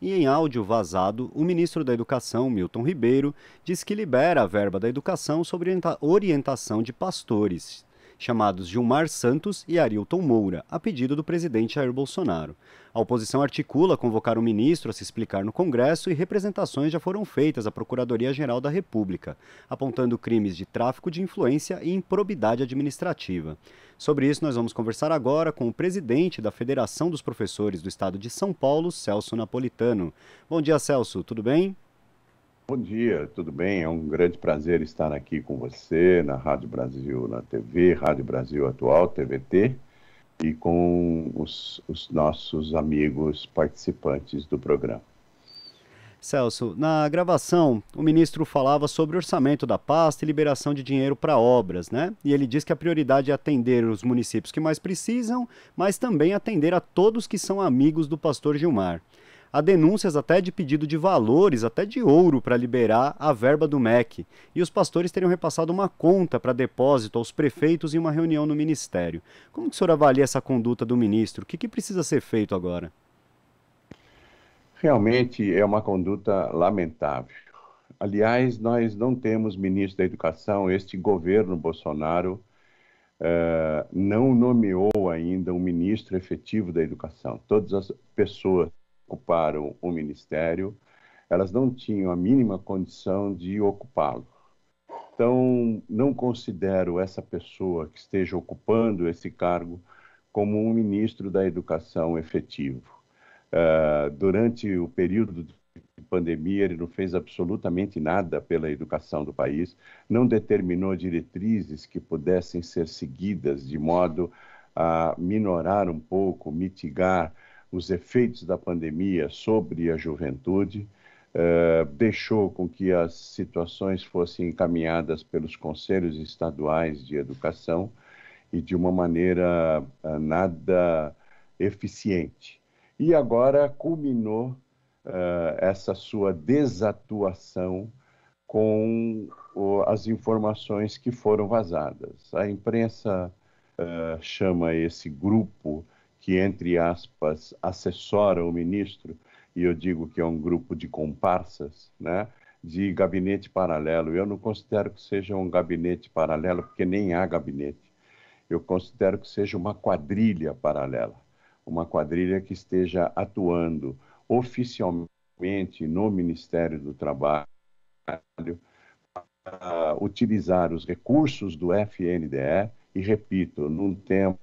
E em áudio vazado, o ministro da Educação, Milton Ribeiro, diz que libera a verba da educação sobre orientação de pastores, chamados Gilmar Santos e Arilton Moura, a pedido do presidente Jair Bolsonaro. A oposição articula convocar o ministro a se explicar no Congresso e representações já foram feitas à Procuradoria-Geral da República, apontando crimes de tráfico de influência e improbidade administrativa. Sobre isso, nós vamos conversar agora com o presidente da Federação dos Professores do Estado de São Paulo, Celso Napolitano. Bom dia, Celso, tudo bem? Bom dia, tudo bem? É um grande prazer estar aqui com você na Rádio Brasil, na TV, Rádio Brasil Atual, TVT, e com os, os nossos amigos participantes do programa. Celso, na gravação, o ministro falava sobre orçamento da pasta e liberação de dinheiro para obras, né? E ele diz que a prioridade é atender os municípios que mais precisam, mas também atender a todos que são amigos do pastor Gilmar. Há denúncias até de pedido de valores, até de ouro, para liberar a verba do MEC. E os pastores teriam repassado uma conta para depósito aos prefeitos em uma reunião no ministério. Como que o senhor avalia essa conduta do ministro? O que, que precisa ser feito agora? Realmente é uma conduta lamentável. Aliás, nós não temos ministro da Educação, este governo Bolsonaro. Uh, não nomeou ainda um ministro efetivo da educação. Todas as pessoas ocuparam o ministério, elas não tinham a mínima condição de ocupá-lo. Então, não considero essa pessoa que esteja ocupando esse cargo como um ministro da educação efetivo. Uh, durante o período de pandemia, ele não fez absolutamente nada pela educação do país, não determinou diretrizes que pudessem ser seguidas de modo a minorar um pouco, mitigar os efeitos da pandemia sobre a juventude, eh, deixou com que as situações fossem encaminhadas pelos conselhos estaduais de educação e de uma maneira eh, nada eficiente. E agora culminou eh, essa sua desatuação com as informações que foram vazadas. A imprensa eh, chama esse grupo que, entre aspas, assessora o ministro, e eu digo que é um grupo de comparsas, né? de gabinete paralelo. Eu não considero que seja um gabinete paralelo, porque nem há gabinete. Eu considero que seja uma quadrilha paralela, uma quadrilha que esteja atuando oficialmente no Ministério do Trabalho para utilizar os recursos do FNDE e, repito, num tempo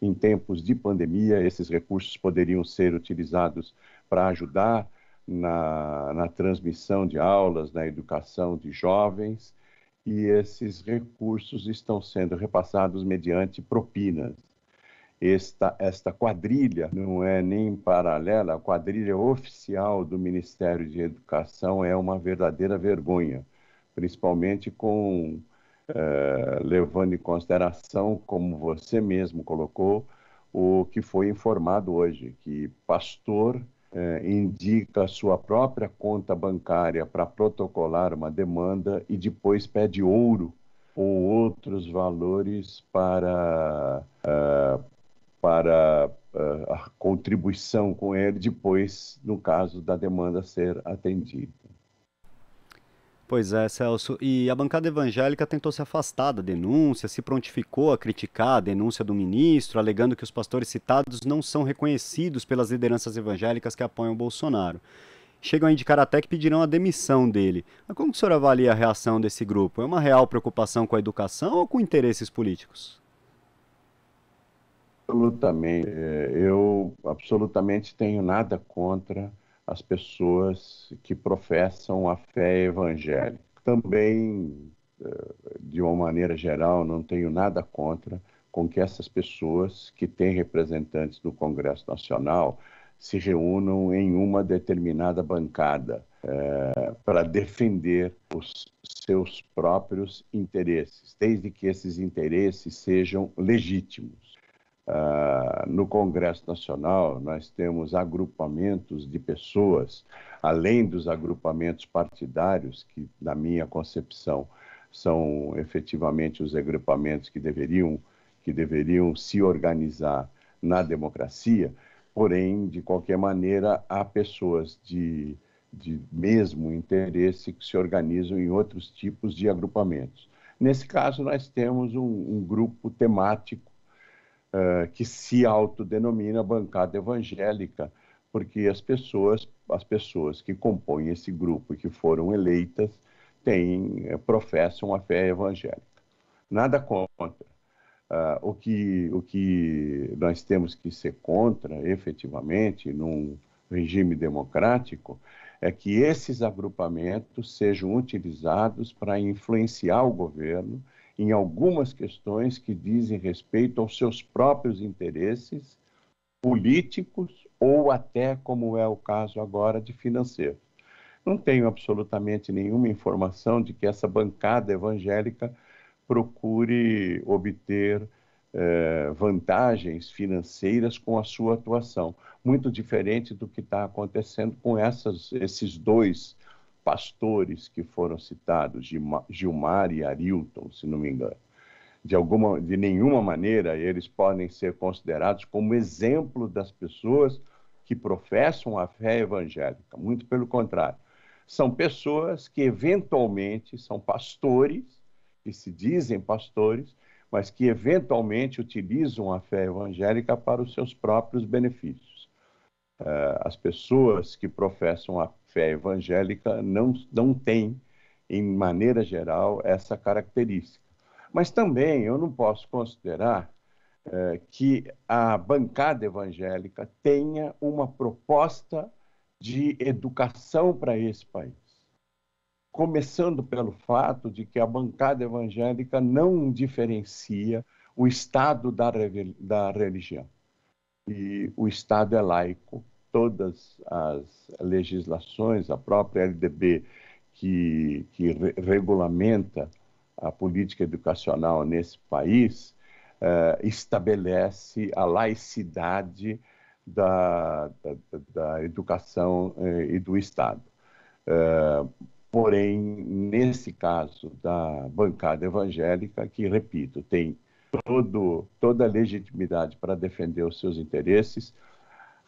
em tempos de pandemia, esses recursos poderiam ser utilizados para ajudar na, na, transmissão de aulas, na educação de jovens, e esses recursos estão sendo repassados mediante propinas. Esta, esta quadrilha não é nem paralela, a quadrilha oficial do Ministério de Educação é uma verdadeira vergonha, principalmente com eh, levando em consideração, como você mesmo colocou, o que foi informado hoje, que pastor uh, indica sua própria conta bancária para protocolar uma demanda e depois pede ouro ou outros valores para, uh, para a contribuição com ele depois, no caso da demanda ser atendida. Pois é, Celso. E a bancada evangélica tentou se afastar da denúncia, se prontificou a criticar a denúncia do ministro, alegando que os pastores citados não são reconhecidos pelas lideranças evangélicas que apoiam Bolsonaro. Chegam a indicar até que pedirão a demissão dele. Mas como o senhor avalia a reação desse grupo? É uma real preocupação com a educação ou com interesses políticos? Absolutamente. É, eu absolutamente tenho nada contra as pessoas que professam a fé evangélica. Também, eh, de uma maneira geral, não tenho nada contra com que essas pessoas que têm representantes do Congresso Nacional se reúnam em uma determinada bancada é, para defender os seus próprios interesses, desde que esses interesses sejam legítimos. Ah, no Congresso Nacional, nós temos agrupamentos de pessoas, além dos agrupamentos partidários, que, na minha concepção, são efetivamente os agrupamentos que deveriam, que deveriam se organizar na democracia, porém, de qualquer maneira, há pessoas de, de mesmo interesse que se organizam em outros tipos de agrupamentos. Nesse caso, nós temos um, um grupo temático eh, que se autodenomina bancada evangélica, porque as pessoas, as pessoas que compõem esse grupo e que foram eleitas têm, eh, professam a fé evangélica. Nada contra. Uh, o, que, o que nós temos que ser contra, efetivamente, num regime democrático, é que esses agrupamentos sejam utilizados para influenciar o governo em algumas questões que dizem respeito aos seus próprios interesses políticos ou até, como é o caso agora, de financeiros. Não tenho absolutamente nenhuma informação de que essa bancada evangélica procure obter eh, vantagens financeiras com a sua atuação, muito diferente do que está acontecendo com essas, esses dois pastores que foram citados, Gilmar e Arilton, se não me engano. De, alguma, de nenhuma maneira eles podem ser considerados como exemplo das pessoas que professam a fé evangélica. Muito pelo contrário. São pessoas que, eventualmente, são pastores, que se dizem pastores, mas que, eventualmente, utilizam a fé evangélica para os seus próprios benefícios. Eh, as pessoas que professam a fé evangélica não, não tem, em maneira geral, essa característica. Mas também eu não posso considerar é, que a bancada evangélica tenha uma proposta de educação para esse país. Começando pelo fato de que a bancada evangélica não diferencia o Estado da, da religião. E o Estado é laico todas as legislações, a própria LDB que, que re regulamenta a política educacional nesse país, eh, estabelece a laicidade da, da, da educação eh, e do Estado. Eh, porém, nesse caso da bancada evangélica, que, repito, tem todo, toda a legitimidade para defender os seus interesses,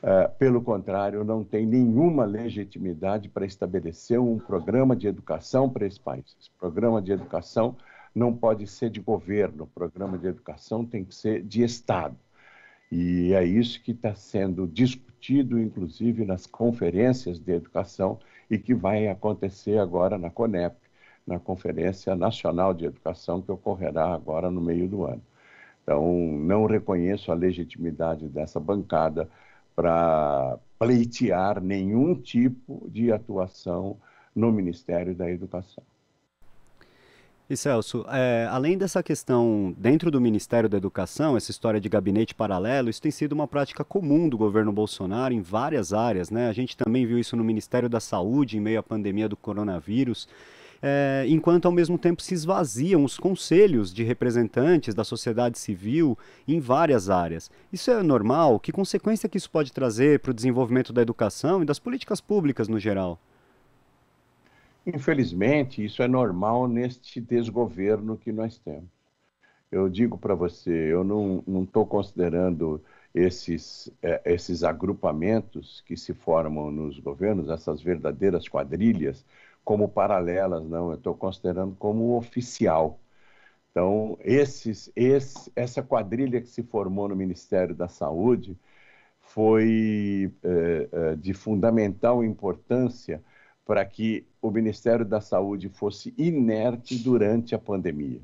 eh, pelo contrário, não tem nenhuma legitimidade para estabelecer um programa de educação para esse país. Esse programa de educação não pode ser de governo, o programa de educação tem que ser de Estado. E é isso que está sendo discutido, inclusive, nas conferências de educação e que vai acontecer agora na CONEP, na Conferência Nacional de Educação, que ocorrerá agora no meio do ano. Então, não reconheço a legitimidade dessa bancada para pleitear nenhum tipo de atuação no Ministério da Educação. E Celso, é, além dessa questão dentro do Ministério da Educação, essa história de gabinete paralelo, isso tem sido uma prática comum do governo Bolsonaro em várias áreas, né? A gente também viu isso no Ministério da Saúde em meio à pandemia do coronavírus é, enquanto ao mesmo tempo se esvaziam os conselhos de representantes da sociedade civil em várias áreas. Isso é normal? Que consequência que isso pode trazer para o desenvolvimento da educação e das políticas públicas no geral? Infelizmente, isso é normal neste desgoverno que nós temos. Eu digo para você, eu não estou considerando esses, é, esses agrupamentos que se formam nos governos, essas verdadeiras quadrilhas, como paralelas, não, eu estou considerando como oficial. Então, esses, esse, essa quadrilha que se formou no Ministério da Saúde foi eh, eh, de fundamental importância para que o Ministério da Saúde fosse inerte durante a pandemia.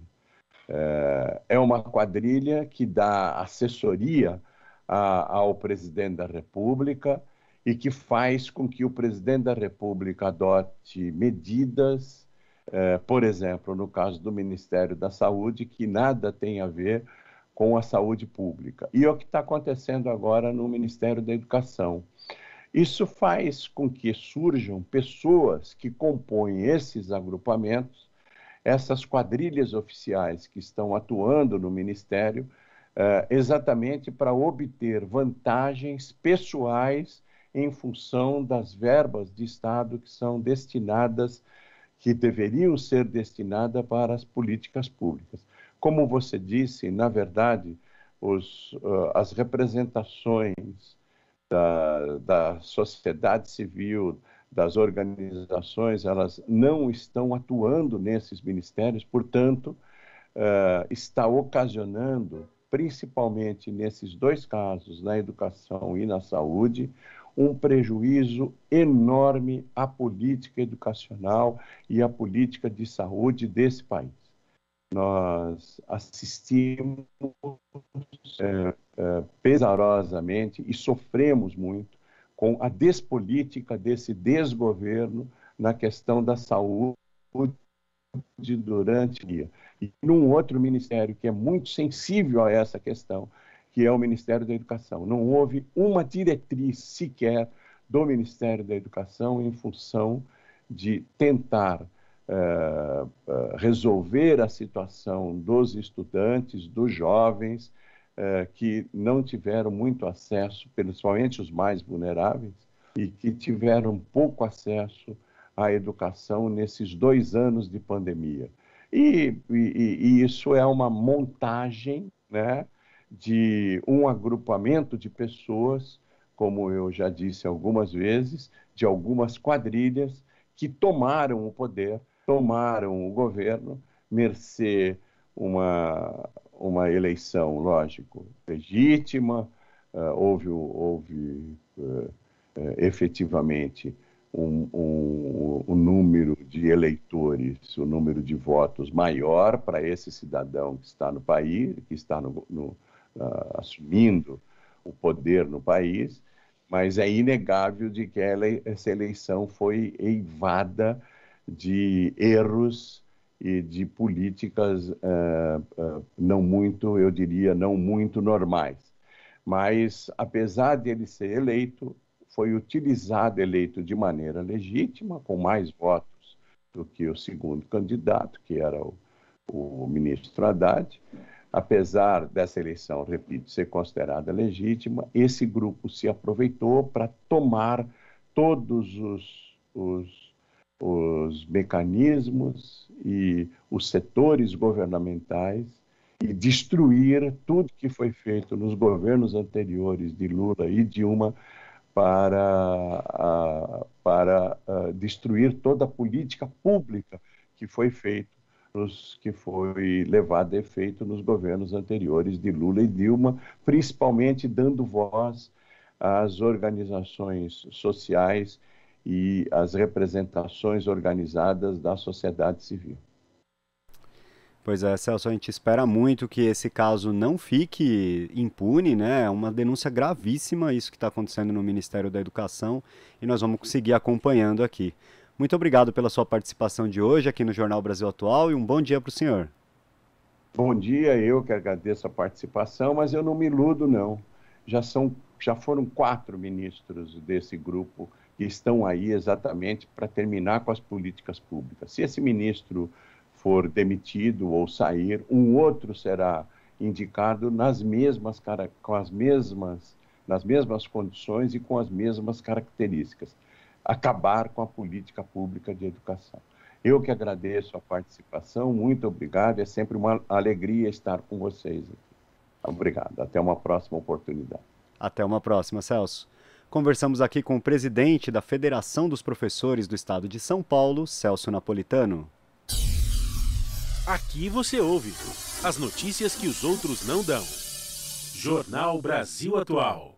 Eh, é uma quadrilha que dá assessoria a, ao presidente da República, e que faz com que o presidente da República adote medidas, eh, por exemplo, no caso do Ministério da Saúde, que nada tem a ver com a saúde pública. E é o que está acontecendo agora no Ministério da Educação. Isso faz com que surjam pessoas que compõem esses agrupamentos, essas quadrilhas oficiais que estão atuando no Ministério, eh, exatamente para obter vantagens pessoais em função das verbas de Estado que são destinadas, que deveriam ser destinadas para as políticas públicas. Como você disse, na verdade, os, uh, as representações da, da sociedade civil, das organizações, elas não estão atuando nesses ministérios, portanto, uh, está ocasionando, principalmente nesses dois casos, na educação e na saúde, um prejuízo enorme à política educacional e à política de saúde desse país. Nós assistimos é, é, pesarosamente e sofremos muito com a despolítica desse desgoverno na questão da saúde durante o dia. E num outro ministério que é muito sensível a essa questão, que é o Ministério da Educação. Não houve uma diretriz sequer do Ministério da Educação em função de tentar uh, resolver a situação dos estudantes, dos jovens uh, que não tiveram muito acesso, principalmente os mais vulneráveis, e que tiveram pouco acesso à educação nesses dois anos de pandemia. E, e, e isso é uma montagem, né? de um agrupamento de pessoas, como eu já disse algumas vezes, de algumas quadrilhas que tomaram o poder, tomaram o governo, mercê uma, uma eleição, lógico, legítima, uh, houve, houve uh, efetivamente um, um, um, número de eleitores, o um número de votos maior para esse cidadão que está no país, que está no, no, uh, assumindo o poder no país, mas é inegável de que ela, essa eleição foi eivada de erros e de políticas uh, não muito, eu diria, não muito normais. Mas, apesar de ele ser eleito, foi utilizado, eleito de maneira legítima, com mais votos do que o segundo candidato, que era o, o ministro Haddad, apesar dessa eleição, repito, ser considerada legítima, esse grupo se aproveitou para tomar todos os, os, os, mecanismos e os setores governamentais e destruir tudo que foi feito nos governos anteriores de Lula e Dilma para, para destruir toda a política pública que foi feita que foi levado a efeito nos governos anteriores de Lula e Dilma, principalmente dando voz às organizações sociais e às representações organizadas da sociedade civil. Pois é, Celso, a gente espera muito que esse caso não fique impune, né? É uma denúncia gravíssima isso que está acontecendo no Ministério da Educação e nós vamos seguir acompanhando aqui. Muito obrigado pela sua participação de hoje aqui no Jornal Brasil Atual e um bom dia para o senhor. Bom dia, eu que agradeço a participação, mas eu não me iludo, não. Já, são, já foram quatro ministros desse grupo que estão aí exatamente para terminar com as políticas públicas. Se esse ministro for demitido ou sair, um outro será indicado nas mesmas, com as mesmas, nas mesmas condições e com as mesmas características acabar com a política pública de educação. Eu que agradeço a participação, muito obrigado, é sempre uma alegria estar com vocês aqui. Obrigado, até uma próxima oportunidade. Até uma próxima, Celso. Conversamos aqui com o presidente da Federação dos Professores do Estado de São Paulo, Celso Napolitano. Aqui você ouve as notícias que os outros não dão. Jornal Brasil Atual.